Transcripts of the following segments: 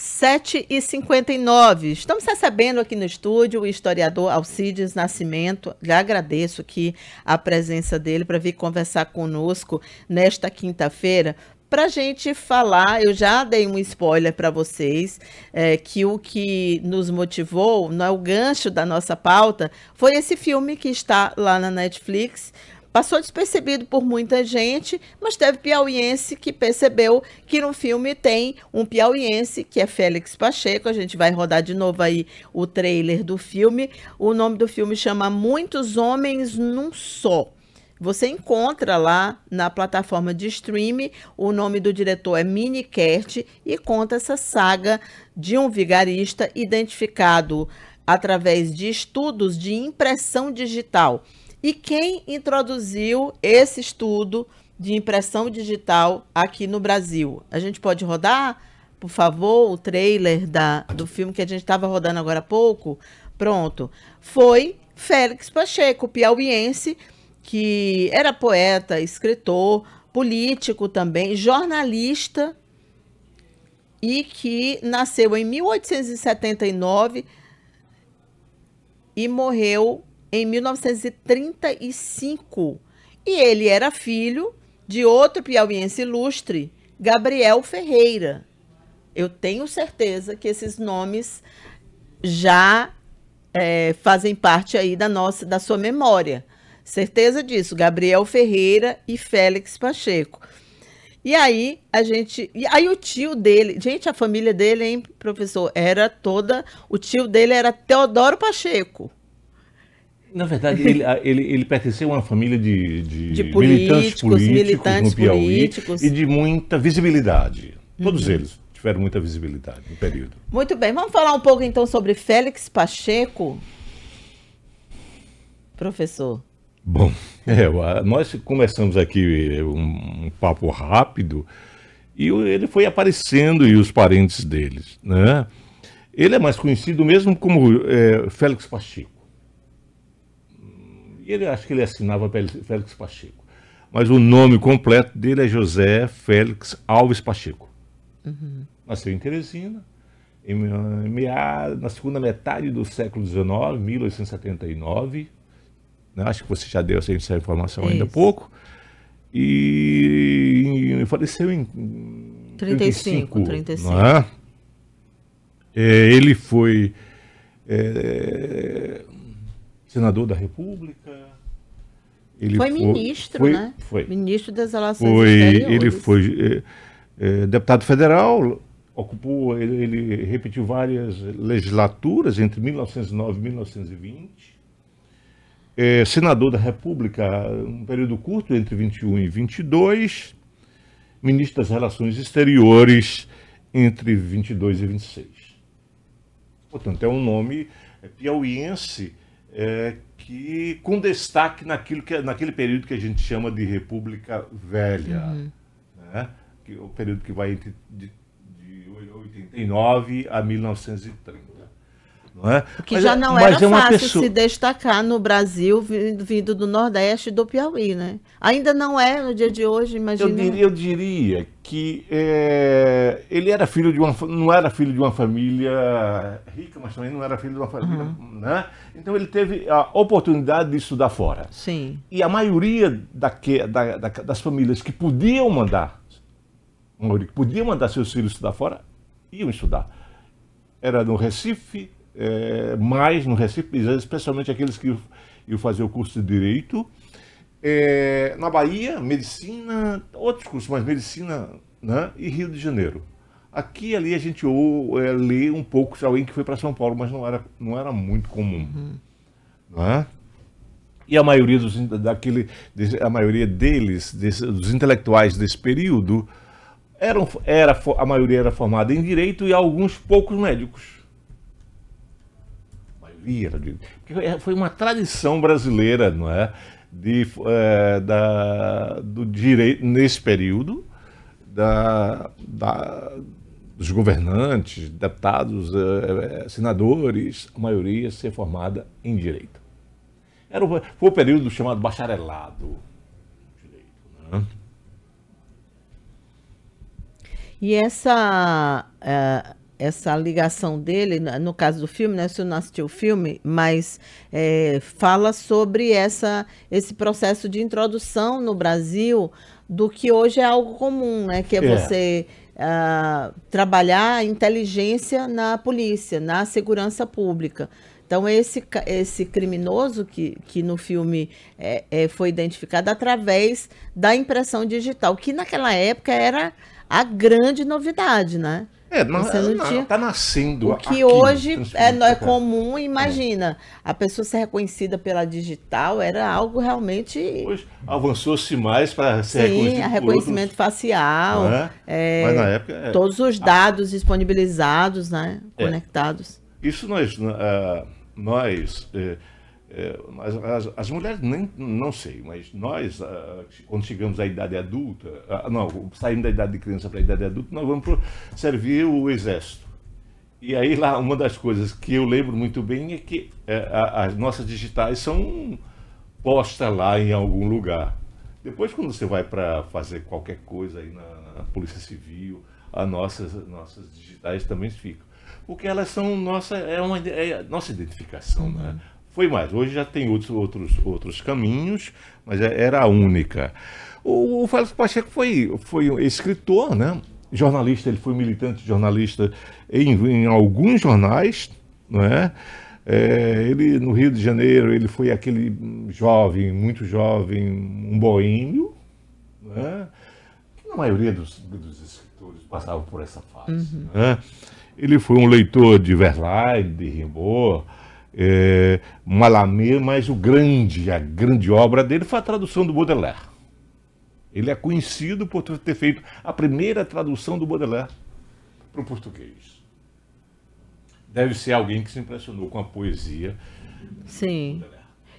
7h59. Estamos recebendo aqui no estúdio o historiador Alcides Nascimento. Lhe agradeço aqui a presença dele para vir conversar conosco nesta quinta-feira. Para gente falar, eu já dei um spoiler para vocês, é, que o que nos motivou, não é o gancho da nossa pauta, foi esse filme que está lá na Netflix, Passou despercebido por muita gente, mas teve piauiense que percebeu que no filme tem um piauiense, que é Félix Pacheco. A gente vai rodar de novo aí o trailer do filme. O nome do filme chama Muitos Homens Num Só. Você encontra lá na plataforma de streaming. O nome do diretor é Mini Kert e conta essa saga de um vigarista identificado através de estudos de impressão digital. E quem introduziu esse estudo de impressão digital aqui no Brasil? A gente pode rodar, por favor, o trailer da, do filme que a gente estava rodando agora há pouco? Pronto. Foi Félix Pacheco, piauiense, que era poeta, escritor, político também, jornalista e que nasceu em 1879 e morreu em 1935 e ele era filho de outro piauiense ilustre, Gabriel Ferreira. Eu tenho certeza que esses nomes já é, fazem parte aí da nossa, da sua memória. Certeza disso, Gabriel Ferreira e Félix Pacheco. E aí a gente, e aí o tio dele, gente, a família dele, hein, professor, era toda, o tio dele era Teodoro Pacheco. Na verdade, ele, ele, ele pertenceu a uma família de, de, de políticos, militantes políticos, militantes no Piauí políticos. e de muita visibilidade. Uhum. Todos eles tiveram muita visibilidade no período. Muito bem, vamos falar um pouco então sobre Félix Pacheco, professor. Bom, é, nós começamos aqui eh, um, um papo rápido e ele foi aparecendo e os parentes deles, né? Ele é mais conhecido mesmo como é, Félix Pacheco. Ele acho que ele assinava Félix Pacheco. Mas o nome completo dele é José Félix Alves Pacheco. Uhum. Nasceu em Teresina, em, meia, na segunda metade do século XIX, 1879. Né? Acho que você já deu essa informação ainda há pouco. E, faleceu em 35. 35, 35. É, ele foi é, senador da República. Ele foi, ministro, foi, né? Foi. Ministro das Relações foi, Ele foi é, é, deputado federal, ocupou, ele, ele, repetiu várias legislaturas entre 1909 e 1920. É, senador da República, um período curto, entre 21 e 22. Ministro das Relações Exteriores, entre 22 e 26. Portanto, é um nome é piauiense é, que com destaque naquilo que, é, naquele período que a gente chama de República Velha, uhum. né? que é o período que vai entre de, de 89 a 1930. Não é? O que mas, já é- não era é fácil pessoa... se destacar no Brasil vindo do Nordeste e do Piauí, né? Ainda não é no dia de hoje, imagina. Eu diria, eu diria que é, ele era filho de uma, não era filho de uma família rica, mas também não era filho de uma família, uhum. né? Então ele teve a oportunidade de estudar fora. Sim. E a maioria da, da, das famílias que podiam mandar, que podiam mandar seus filhos estudar fora, iam estudar. Era no Recife, é, mais no Recife, especialmente aqueles que iam fazer o curso de direito é, na Bahia, medicina, outros cursos, mas medicina né, e Rio de Janeiro. Aqui e ali a gente ou, é, lê um pouco de alguém que foi para São Paulo, mas não era, não era muito comum. Uhum. Né? E a maioria, dos, daquele, a maioria deles, desse, dos intelectuais desse período, eram, era, a maioria era formada em direito e alguns poucos médicos. A maioria era é, foi uma tradição brasileira, não é? de, é, da, do direito nesse período da, da, dos governantes, deputados, eh, senadores, a maioria ser formada em direito. Era o, foi o período chamado bacharelado. Direito, né? E essa uh, essa ligação dele, no caso do filme, né? Se eu não assisti o filme, mas é, fala sobre essa, esse processo de introdução no Brasil do que hoje é algo comum, né? Que é, é. você uh, trabalhar a inteligência na polícia, na segurança pública. Então, esse, esse criminoso que, que no filme é, é, foi identificado através da impressão digital, que naquela época era a grande novidade, né? É, não, não, dia, tá nascendo. O que aqui, hoje né? é, é comum, imagina. A pessoa ser reconhecida pela digital era algo realmente. Hoje avançou-se mais para ser Sim, reconhecido. Sim, reconhecimento facial. É? É, Mas na época. É. Todos os dados disponibilizados, né? É. Conectados. Isso nós. Ah, nós eh, é, as, as, as, mulheres nem não sei, mas nós, quando chegamos à idade adulta, não, saindo da idade de criança para a idade adulta, nós vamos servir o exército. E aí lá uma das coisas que eu lembro muito bem é que é, as nossas digitais são postas lá em algum lugar. Depois quando você vai para fazer qualquer coisa aí na, na Polícia Civil, as nossas nossas digitais também ficam porque elas são nossa é uma é nossa identificação uhum. né foi mais. Hoje já tem outros, outros, outros caminhos, mas é, era a única. O, o Félix Pacheco foi, foi escritor, né? jornalista, ele foi militante jornalista em, em alguns jornais, não é? É, ele no Rio de Janeiro ele foi aquele jovem, muito jovem, um boêmio, né? A maioria dos, dos escritores passava por essa fase. Uhum. Né? Ele foi um leitor de Verlaine, de Rimbaud, é, Malamé, mas o grande, a grande obra dele foi a tradução do Baudelaire. Ele é conhecido por ter feito a primeira tradução do Baudelaire para o português. Deve ser alguém que se impressionou com a poesia. Sim.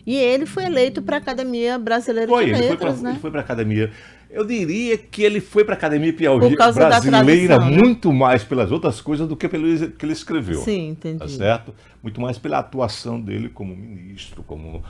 E ele foi eleito para a Academia Brasileira foi, de Letras, foi pra, né? Ele foi para a Academia eu diria que ele foi para a Academia Piauí brasileira né? muito mais pelas outras coisas do que pelo que ele escreveu. Sim, entendi. Tá certo? Muito mais pela atuação dele como ministro, como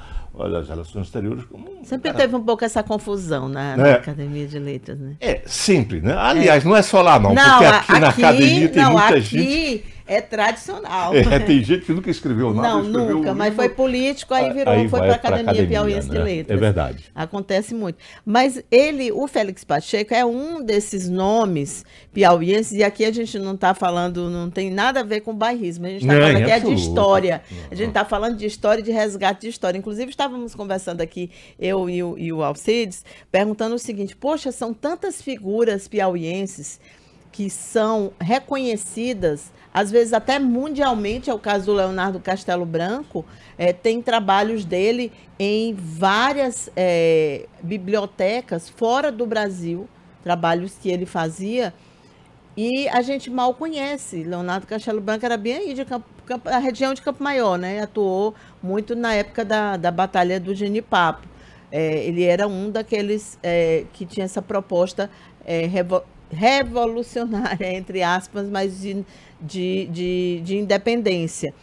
das relações exteriores. Como... sempre teve um pouco essa confusão né? na, na, é. Academia de Letras, né? É, sempre, né? Aliás, é. não é só lá não, não porque aqui, aqui na Academia tem não, muita aqui... gente é tradicional. É, é, tem gente que nunca escreveu nada. Não, escreveu nunca, um mas foi político, aí virou, aí foi para a Academia, academia né? Piauiense né? de é Letras. É verdade. Acontece muito. Mas ele, o Félix Pacheco, é um desses nomes piauienses, e aqui a gente não está falando, não tem nada a ver com bairrismo, a gente está é, falando aqui é de história. A gente está uhum. falando de história de resgate de história. Inclusive, estávamos conversando aqui, eu e o, e o Alcides, perguntando o seguinte: poxa, são tantas figuras piauienses que são reconhecidas, às vezes até mundialmente, é o caso do Leonardo Castelo Branco, é, tem trabalhos dele em várias é, bibliotecas fora do Brasil, trabalhos que ele fazia, e a gente mal conhece. Leonardo Castelo Branco era bem aí, de Campo, a região de Campo Maior, né? Atuou muito na época da, da Batalha do Genipapo. É, ele era um daqueles é, que tinha essa proposta é, revolucionária, entre aspas, mas de, de, de, de independência.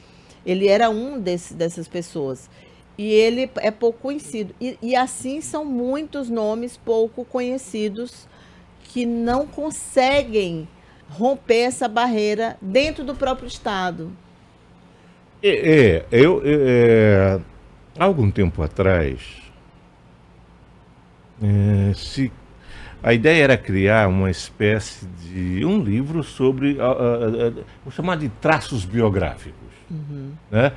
Ele era um desse, dessas pessoas. E ele é pouco conhecido. E, e assim são muitos nomes pouco conhecidos que não conseguem romper essa barreira dentro do próprio Estado. É, é eu. É, é algum tempo atrás, é, se a ideia era criar uma espécie de um livro sobre, uh, uh, uh, vou chamar de traços biográficos, uhum. né?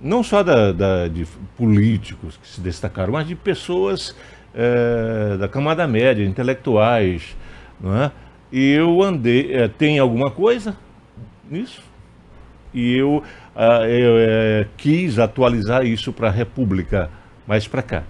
não só da, da, de políticos que se destacaram, mas de pessoas eh, da camada média, intelectuais. Né? E eu andei, eh, tem alguma coisa nisso? E eu, ah, eu eh, quis atualizar isso para a República, mais para cá.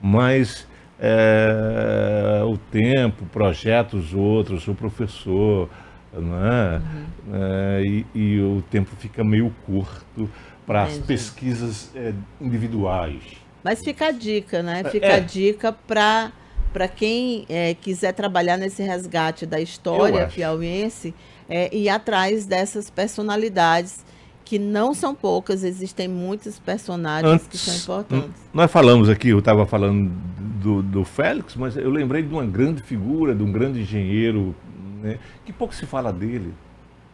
Mas é, o tempo, projetos outros, sou professor, né? Uhum. É, e, e, o tempo fica meio curto para as pesquisas é, individuais. Mas fica a dica, né? É, fica a é. dica para para quem é, quiser trabalhar nesse resgate da história piauiense é, e ir atrás dessas personalidades que não são poucas, existem muitos personagens Antes, que são importantes. Nós falamos aqui, eu estava falando do, do Félix, mas eu lembrei de uma grande figura, de um grande engenheiro, né, que pouco se fala dele.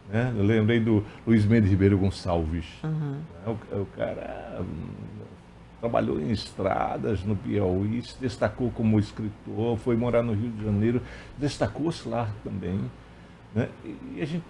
Né? Eu lembrei do Luiz Mendes Ribeiro Gonçalves. Uhum. O, é o, cara hum, trabalhou em estradas no Piauí, se destacou como escritor, foi morar no Rio de Janeiro, destacou-se lá também. Né? E a gente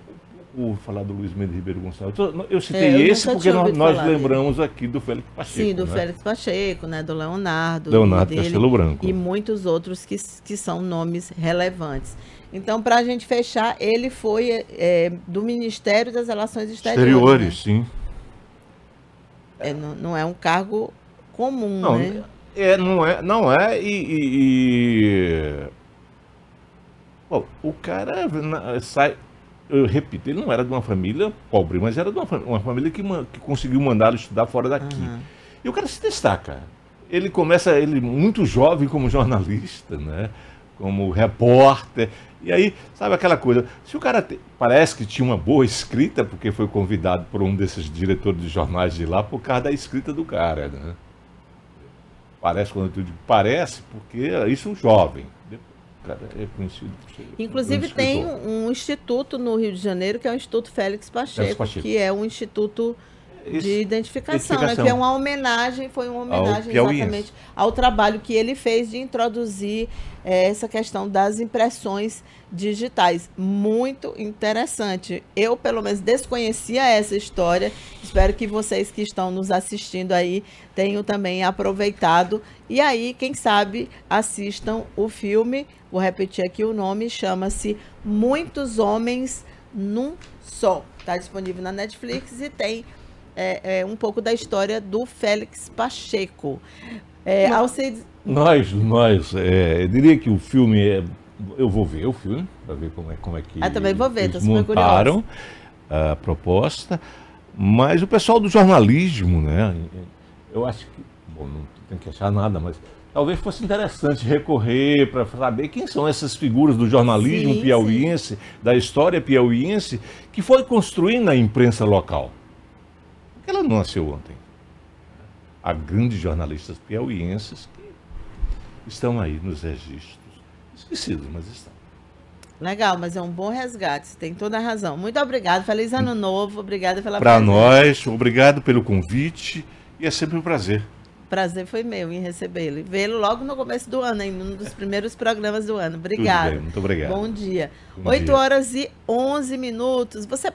por falar do Luiz Mendes Ribeiro Gonçalves. Eu citei é, eu esse porque nós, nós lembramos dele. aqui do Félix Pacheco. Sim, do né? Félix Pacheco, né? do Leonardo. Leonardo dele, Castelo Branco. E muitos outros que, que são nomes relevantes. Então, para a gente fechar, ele foi é, do Ministério das Relações Exteriores. Exteriores, né? sim. É, não, não, é um cargo comum, não, né? É, não é, não é, e... e, e... Bom, o cara sai, eu repito, ele não era de uma família pobre, mas era de uma, uma família que, que conseguiu mandá-lo estudar fora daqui. Uhum. E o cara se destaca. Ele começa, ele muito jovem como jornalista, né? como repórter. E aí, sabe aquela coisa, se o cara te, parece que tinha uma boa escrita, porque foi convidado por um desses diretores de jornais de lá por causa da escrita do cara, né? Parece, quando eu digo parece, porque isso é um jovem cara é conhecido. Inclusive é tem um instituto no Rio de Janeiro que é o Instituto Félix Pacheco, Félix Pacheco. que é um instituto de identificação, né? identificação, né? Que é uma homenagem, foi uma homenagem ao exatamente ao trabalho que ele fez de introduzir é, essa questão das impressões digitais. Muito interessante. Eu, pelo menos, desconhecia essa história. Espero que vocês que estão nos assistindo aí tenham também aproveitado. E aí, quem sabe, assistam o filme. Vou repetir aqui o nome, chama-se Muitos Homens num Só. Está disponível na Netflix e tem é, é, um pouco da história do Félix Pacheco. É, Nós, nós, é, eu diria que o filme é. Eu vou ver o filme, para ver como é, como é que. Ah, também vou ver, estou super curioso. a proposta. Mas o pessoal do jornalismo, né? Eu acho que. Bom, não tem que achar nada, mas talvez fosse interessante recorrer para saber quem são essas figuras do jornalismo sim, piauiense, sim. da história piauiense, que foi construindo na imprensa local. Ela não nasceu ontem. Há grandes jornalistas piauienses que estão aí nos registros. Esquecidos, mas estão. Legal, mas é um bom resgate, você tem toda a razão. Muito obrigado, feliz ano hum. novo, obrigada pela Para nós, obrigado pelo convite e é sempre um prazer. Prazer foi meu em recebê-lo e vê-lo logo no começo do ano, em um dos primeiros programas do ano. Obrigado. muito obrigado. Bom dia. Bom 8 dia. horas e 11 minutos. Você